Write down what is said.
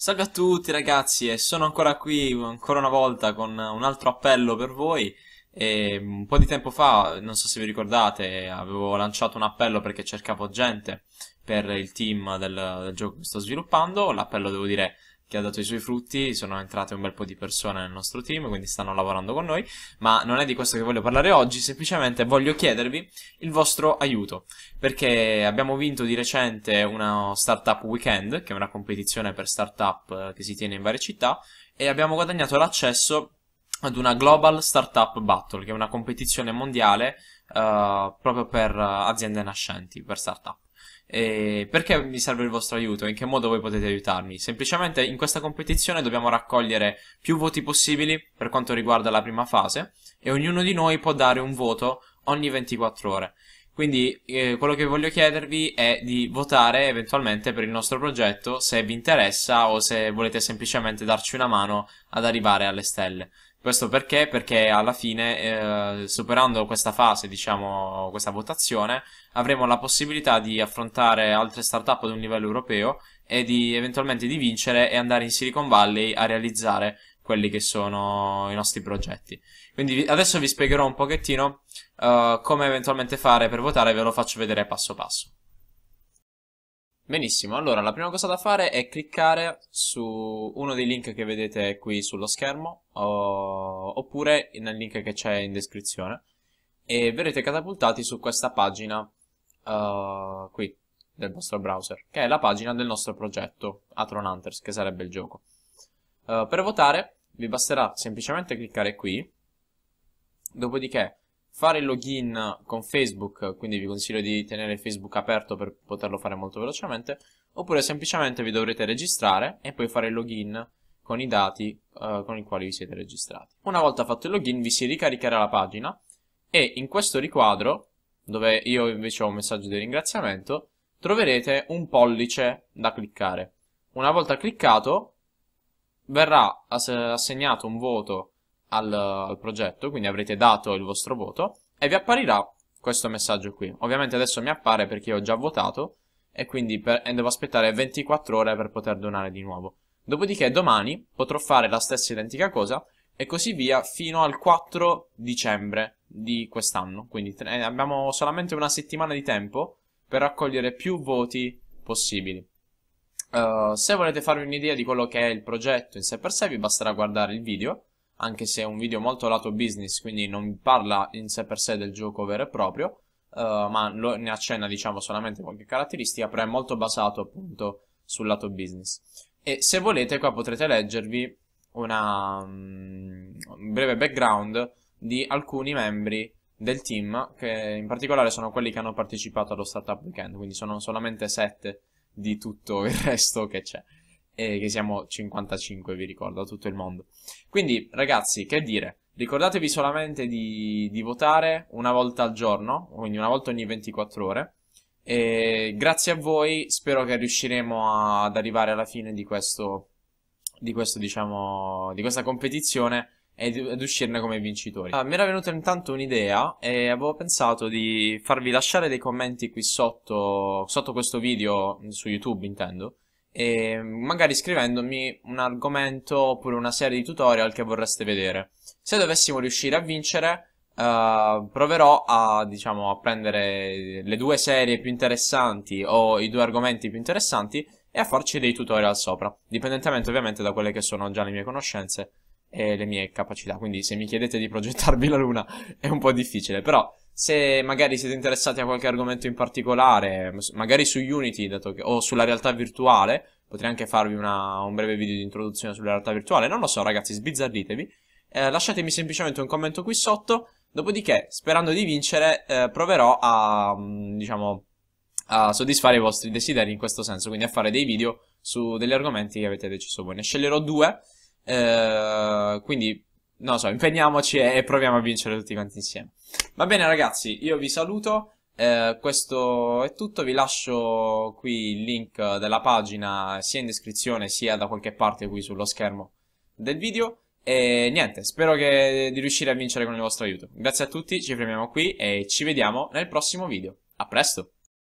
Salve a tutti ragazzi e sono ancora qui ancora una volta con un altro appello per voi e mm, un po' di tempo fa, non so se vi ricordate, avevo lanciato un appello perché cercavo gente per il team del, del gioco che sto sviluppando l'appello devo dire che ha dato i suoi frutti, sono entrate un bel po' di persone nel nostro team, quindi stanno lavorando con noi, ma non è di questo che voglio parlare oggi, semplicemente voglio chiedervi il vostro aiuto, perché abbiamo vinto di recente una Startup Weekend, che è una competizione per startup eh, che si tiene in varie città, e abbiamo guadagnato l'accesso ad una Global Startup Battle, che è una competizione mondiale uh, proprio per eh, aziende nascenti, per startup. E perché mi serve il vostro aiuto? In che modo voi potete aiutarmi? Semplicemente in questa competizione dobbiamo raccogliere più voti possibili per quanto riguarda la prima fase e ognuno di noi può dare un voto ogni 24 ore. Quindi eh, quello che voglio chiedervi è di votare eventualmente per il nostro progetto se vi interessa o se volete semplicemente darci una mano ad arrivare alle stelle. Questo perché? Perché alla fine, eh, superando questa fase, diciamo, questa votazione, avremo la possibilità di affrontare altre startup ad un livello europeo e di eventualmente di vincere e andare in Silicon Valley a realizzare quelli che sono i nostri progetti. Quindi adesso vi spiegherò un pochettino uh, come eventualmente fare per votare, ve lo faccio vedere passo passo. Benissimo, allora la prima cosa da fare è cliccare su uno dei link che vedete qui sullo schermo o... oppure nel link che c'è in descrizione e verrete catapultati su questa pagina uh, qui del vostro browser che è la pagina del nostro progetto Atron Hunters che sarebbe il gioco. Uh, per votare vi basterà semplicemente cliccare qui dopodiché fare il login con Facebook, quindi vi consiglio di tenere Facebook aperto per poterlo fare molto velocemente, oppure semplicemente vi dovrete registrare e poi fare il login con i dati uh, con i quali vi siete registrati. Una volta fatto il login vi si ricaricherà la pagina e in questo riquadro, dove io invece ho un messaggio di ringraziamento, troverete un pollice da cliccare. Una volta cliccato verrà ass assegnato un voto al, al progetto, quindi avrete dato il vostro voto e vi apparirà questo messaggio qui. Ovviamente adesso mi appare perché ho già votato e quindi per, e devo aspettare 24 ore per poter donare di nuovo. Dopodiché domani potrò fare la stessa identica cosa e così via fino al 4 dicembre di quest'anno. Quindi eh, abbiamo solamente una settimana di tempo per raccogliere più voti possibili. Uh, se volete farvi un'idea di quello che è il progetto in sé per sé vi basterà guardare il video anche se è un video molto lato business, quindi non parla in sé per sé del gioco vero e proprio, uh, ma lo, ne accenna diciamo solamente qualche caratteristica, però è molto basato appunto sul lato business. E se volete qua potrete leggervi una, um, un breve background di alcuni membri del team, che in particolare sono quelli che hanno partecipato allo Startup Weekend, quindi sono solamente sette di tutto il resto che c'è eh, che siamo 55, vi ricordo, a tutto il mondo. Quindi, ragazzi, che dire, ricordatevi solamente di, di votare una volta al giorno, quindi una volta ogni 24 ore. E grazie a voi, spero che riusciremo ad arrivare alla fine di questo, di questo diciamo, di questa competizione ed uscirne come vincitori. Ah, mi era venuta intanto un'idea e avevo pensato di farvi lasciare dei commenti qui sotto, sotto questo video, su YouTube intendo, e ehm, magari scrivendomi un argomento oppure una serie di tutorial che vorreste vedere. Se dovessimo riuscire a vincere, uh, proverò a, diciamo, a prendere le due serie più interessanti o i due argomenti più interessanti e a farci dei tutorial sopra, dipendentemente ovviamente da quelle che sono già le mie conoscenze e le mie capacità. Quindi se mi chiedete di progettarvi la luna è un po' difficile, però se magari siete interessati a qualche argomento in particolare, magari su Unity che, o sulla realtà virtuale, potrei anche farvi una, un breve video di introduzione sulla realtà virtuale, non lo so ragazzi, sbizzarritevi, eh, lasciatemi semplicemente un commento qui sotto, dopodiché sperando di vincere eh, proverò a, mm, diciamo, a soddisfare i vostri desideri in questo senso, quindi a fare dei video su degli argomenti che avete deciso voi, ne sceglierò due, eh, quindi non lo so, impegniamoci e proviamo a vincere tutti quanti insieme. Va bene ragazzi, io vi saluto, eh, questo è tutto, vi lascio qui il link della pagina sia in descrizione sia da qualche parte qui sullo schermo del video e niente, spero che, di riuscire a vincere con il vostro aiuto. Grazie a tutti, ci fermiamo qui e ci vediamo nel prossimo video. A presto!